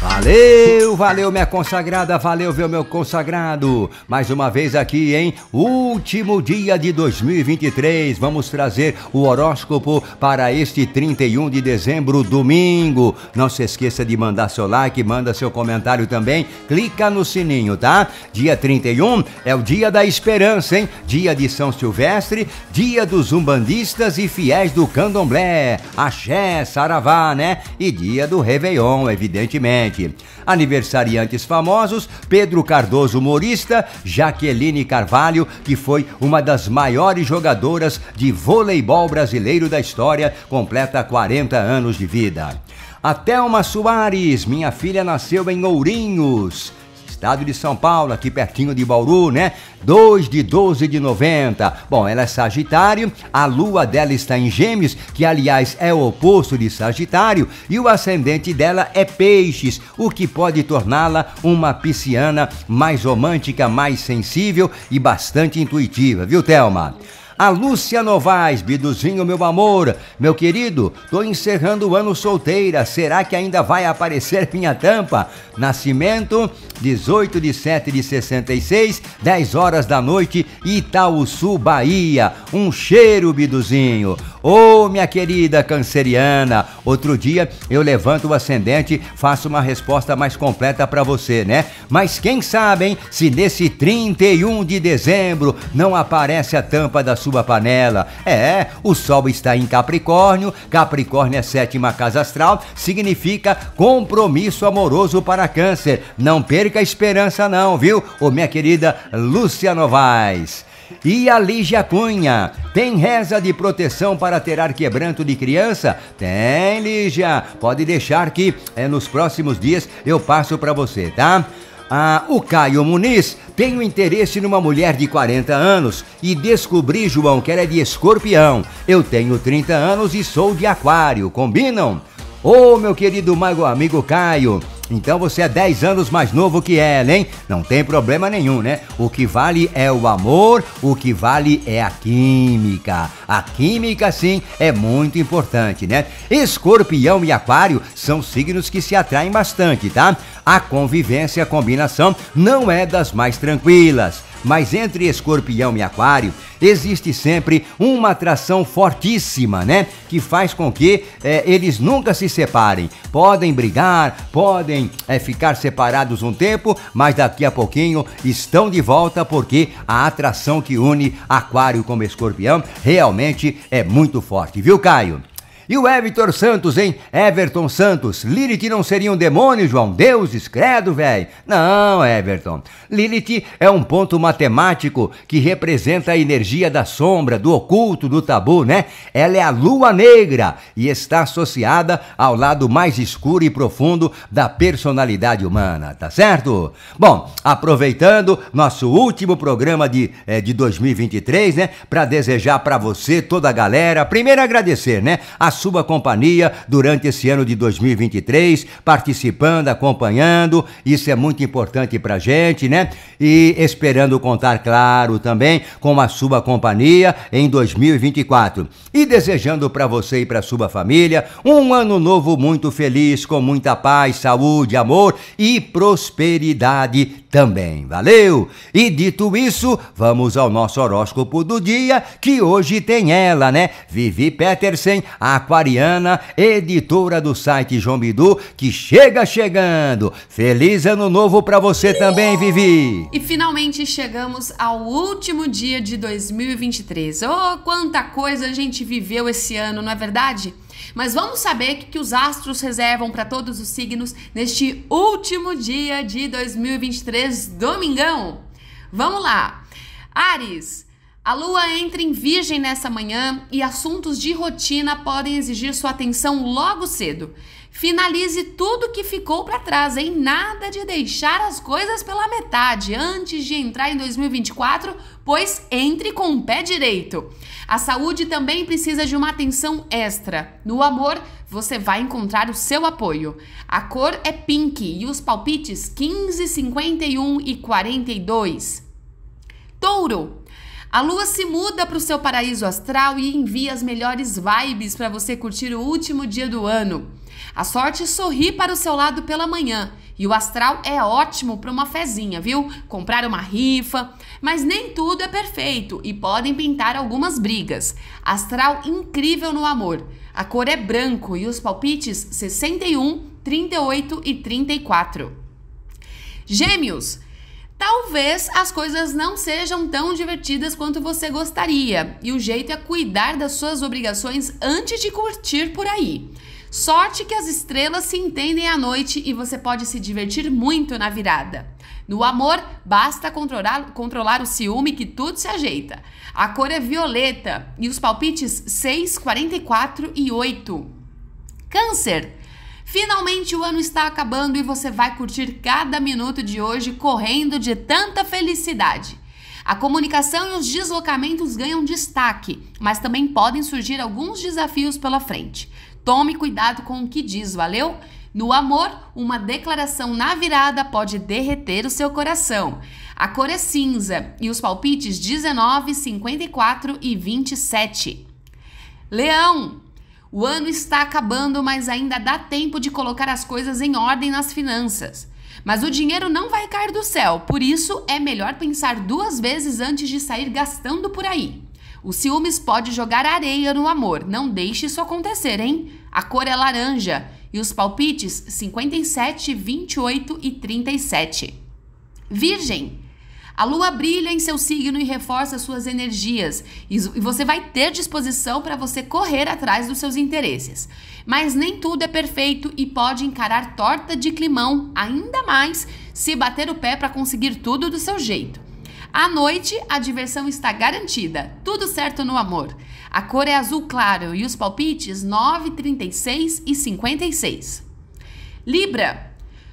Valeu! Valeu, valeu, minha consagrada, valeu, meu consagrado. Mais uma vez aqui, em Último dia de 2023, vamos trazer o horóscopo para este 31 de dezembro, domingo. Não se esqueça de mandar seu like, manda seu comentário também, clica no sininho, tá? Dia 31 é o dia da esperança, hein? Dia de São Silvestre, dia dos umbandistas e fiéis do candomblé, axé, saravá, né? E dia do Réveillon, evidentemente. Aniversário aniversariantes famosos, Pedro Cardoso, humorista, Jaqueline Carvalho, que foi uma das maiores jogadoras de voleibol brasileiro da história, completa 40 anos de vida. A Thelma Soares, minha filha nasceu em Ourinhos estado de São Paulo, aqui pertinho de Bauru, né? 2 de 12 de 90. Bom, ela é Sagitário, a lua dela está em Gêmeos, que aliás é o oposto de Sagitário, e o ascendente dela é Peixes, o que pode torná-la uma pisciana mais romântica, mais sensível e bastante intuitiva, viu, Thelma? a Lúcia Novaes, Biduzinho, meu amor, meu querido, tô encerrando o ano solteira, será que ainda vai aparecer minha tampa? Nascimento, 18 de 7 de 66, 10 horas da noite, Itaúsu, Bahia. Um cheiro, Biduzinho. Ô, oh, minha querida canceriana, outro dia eu levanto o ascendente, faço uma resposta mais completa para você, né? Mas quem sabe, hein, se nesse 31 de dezembro não aparece a tampa da sua panela? É, o sol está em Capricórnio, Capricórnio é sétima casa astral, significa compromisso amoroso para Câncer. Não perca a esperança não, viu? Ô, oh, minha querida Lúcia Novaes. E a Lígia Cunha, tem reza de proteção para ter quebranto de criança? Tem, Lígia. Pode deixar que é, nos próximos dias eu passo para você, tá? Ah, o Caio Muniz tem o interesse numa mulher de 40 anos e descobri, João, que ela é de escorpião. Eu tenho 30 anos e sou de aquário, combinam? Ô, oh, meu querido mago amigo Caio, então você é 10 anos mais novo que ela, hein? Não tem problema nenhum, né? O que vale é o amor, o que vale é a química. A química, sim, é muito importante, né? Escorpião e Aquário são signos que se atraem bastante, tá? A convivência, a combinação não é das mais tranquilas. Mas entre escorpião e aquário existe sempre uma atração fortíssima, né? Que faz com que é, eles nunca se separem. Podem brigar, podem é, ficar separados um tempo, mas daqui a pouquinho estão de volta porque a atração que une aquário como escorpião realmente é muito forte, viu, Caio? E o Everton Santos, hein? Everton Santos. Lilith não seria um demônio, João? Deus, credo, velho. Não, Everton. Lilith é um ponto matemático que representa a energia da sombra, do oculto, do tabu, né? Ela é a lua negra e está associada ao lado mais escuro e profundo da personalidade humana, tá certo? Bom, aproveitando nosso último programa de, é, de 2023, né? Para desejar para você, toda a galera, primeiro agradecer, né? As sua companhia durante esse ano de 2023, participando, acompanhando. Isso é muito importante pra gente, né? E esperando contar, claro, também com a sua companhia em 2024. E desejando para você e para sua família um ano novo muito feliz, com muita paz, saúde, amor e prosperidade também. Valeu! E dito isso, vamos ao nosso horóscopo do dia, que hoje tem ela, né? Vivi Petersen, aquariana, editora do site João Bidu, que chega chegando. Feliz ano novo para você também, Vivi! E finalmente chegamos ao último dia de 2023. Oh, quanta coisa a gente viveu esse ano, não é verdade? Mas vamos saber o que, os astros reservam para todos os signos neste último dia de 2023, domingão. Vamos lá. Ares, a lua entra em virgem nessa manhã e assuntos de rotina podem exigir sua atenção logo cedo. Finalize tudo que ficou para trás, hein? Nada de deixar as coisas pela metade antes de entrar em 2024, pois entre com o pé direito. A saúde também precisa de uma atenção extra. No amor, você vai encontrar o seu apoio. A cor é pink e os palpites 15, 51 e 42. Touro, a lua se muda para o seu paraíso astral e envia as melhores vibes para você curtir o último dia do ano. A sorte sorri para o seu lado pela manhã e o astral é ótimo para uma fezinha, viu? Comprar uma rifa, mas nem tudo é perfeito e podem pintar algumas brigas. Astral incrível no amor. A cor é branco e os palpites 61, 38 e 34. Gêmeos talvez as coisas não sejam tão divertidas quanto você gostaria, e o jeito é cuidar das suas obrigações antes de curtir por aí. Sorte que as estrelas se entendem à noite e você pode se divertir muito na virada. No amor, basta controlar, controlar o ciúme que tudo se ajeita. A cor é violeta e os palpites 6, 44 e 8. Câncer. Finalmente o ano está acabando e você vai curtir cada minuto de hoje correndo de tanta felicidade. A comunicação e os deslocamentos ganham destaque, mas também podem surgir alguns desafios pela frente. Tome cuidado com o que diz, valeu? No amor, uma declaração na virada pode derreter o seu coração. A cor é cinza e os palpites 19, 54 e 27. Leão, o ano está acabando, mas ainda dá tempo de colocar as coisas em ordem nas finanças. Mas o dinheiro não vai cair do céu, por isso é melhor pensar duas vezes antes de sair gastando por aí. O ciúmes pode jogar areia no amor, não deixe isso acontecer, hein? A cor é laranja e os palpites 57, 28 e 37. Virgem, a lua brilha em seu signo e reforça suas energias, e você vai ter disposição para você correr atrás dos seus interesses. Mas nem tudo é perfeito e pode encarar torta de climão, ainda mais se bater o pé para conseguir tudo do seu jeito. À noite, a diversão está garantida. Tudo certo no amor. A cor é azul claro e os palpites 9, 36 e 56. Libra,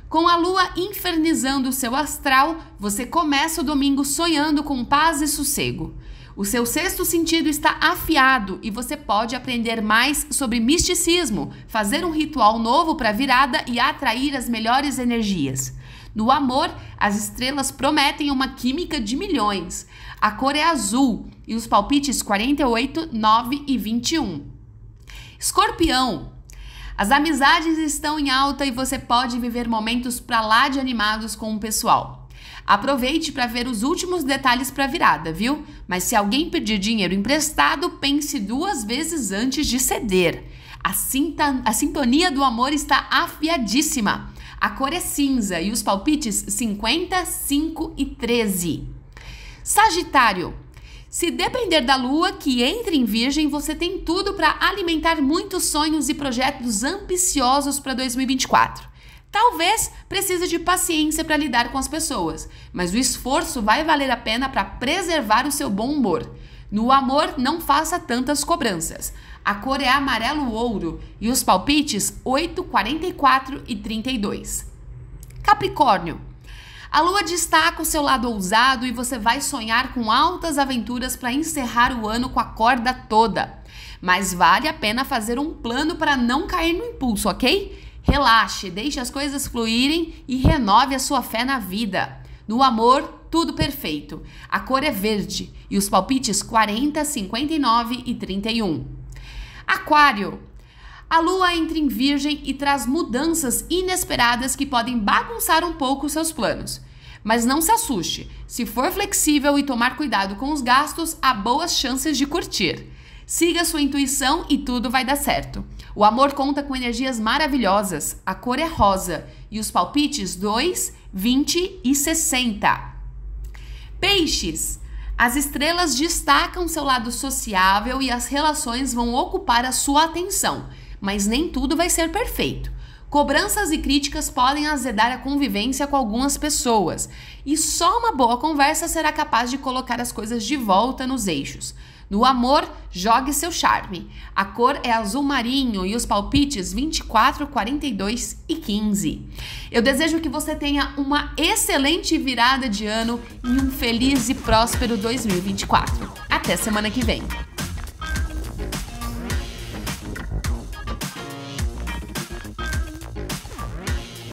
com a lua infernizando o seu astral, você começa o domingo sonhando com paz e sossego. O seu sexto sentido está afiado e você pode aprender mais sobre misticismo, fazer um ritual novo para a virada e atrair as melhores energias. No amor, as estrelas prometem uma química de milhões. A cor é azul e os palpites 48, 9 e 21. Escorpião, as amizades estão em alta e você pode viver momentos pra lá de animados com o pessoal. Aproveite para ver os últimos detalhes para virada, viu? Mas se alguém pedir dinheiro emprestado, pense duas vezes antes de ceder. A, sinta, a sintonia do amor está afiadíssima. A cor é cinza e os palpites 50, 5 e 13. Sagitário. Se depender da lua que entra em Virgem, você tem tudo para alimentar muitos sonhos e projetos ambiciosos para 2024. Talvez precise de paciência para lidar com as pessoas, mas o esforço vai valer a pena para preservar o seu bom humor. No amor, não faça tantas cobranças. A cor é amarelo ouro e os palpites 8, 44 e 32. Capricórnio, a lua destaca o seu lado ousado e você vai sonhar com altas aventuras para encerrar o ano com a corda toda. Mas vale a pena fazer um plano para não cair no impulso, ok? Relaxe, deixe as coisas fluírem e renove a sua fé na vida. No amor, tudo perfeito. A cor é verde e os palpites 40, 59 e 31. Aquário. A lua entra em Virgem e traz mudanças inesperadas que podem bagunçar um pouco seus planos. Mas não se assuste, se for flexível e tomar cuidado com os gastos, há boas chances de curtir. Siga sua intuição e tudo vai dar certo. O amor conta com energias maravilhosas, a cor é rosa e os palpites 2, 20 e 60. Peixes. As estrelas destacam seu lado sociável e as relações vão ocupar a sua atenção, mas nem tudo vai ser perfeito. Cobranças e críticas podem azedar a convivência com algumas pessoas, e só uma boa conversa será capaz de colocar as coisas de volta nos eixos. No amor, jogue seu charme. A cor é azul marinho e os palpites 24, 42 e 15. Eu desejo que você tenha uma excelente virada de ano e um feliz e próspero 2024. Até semana que vem.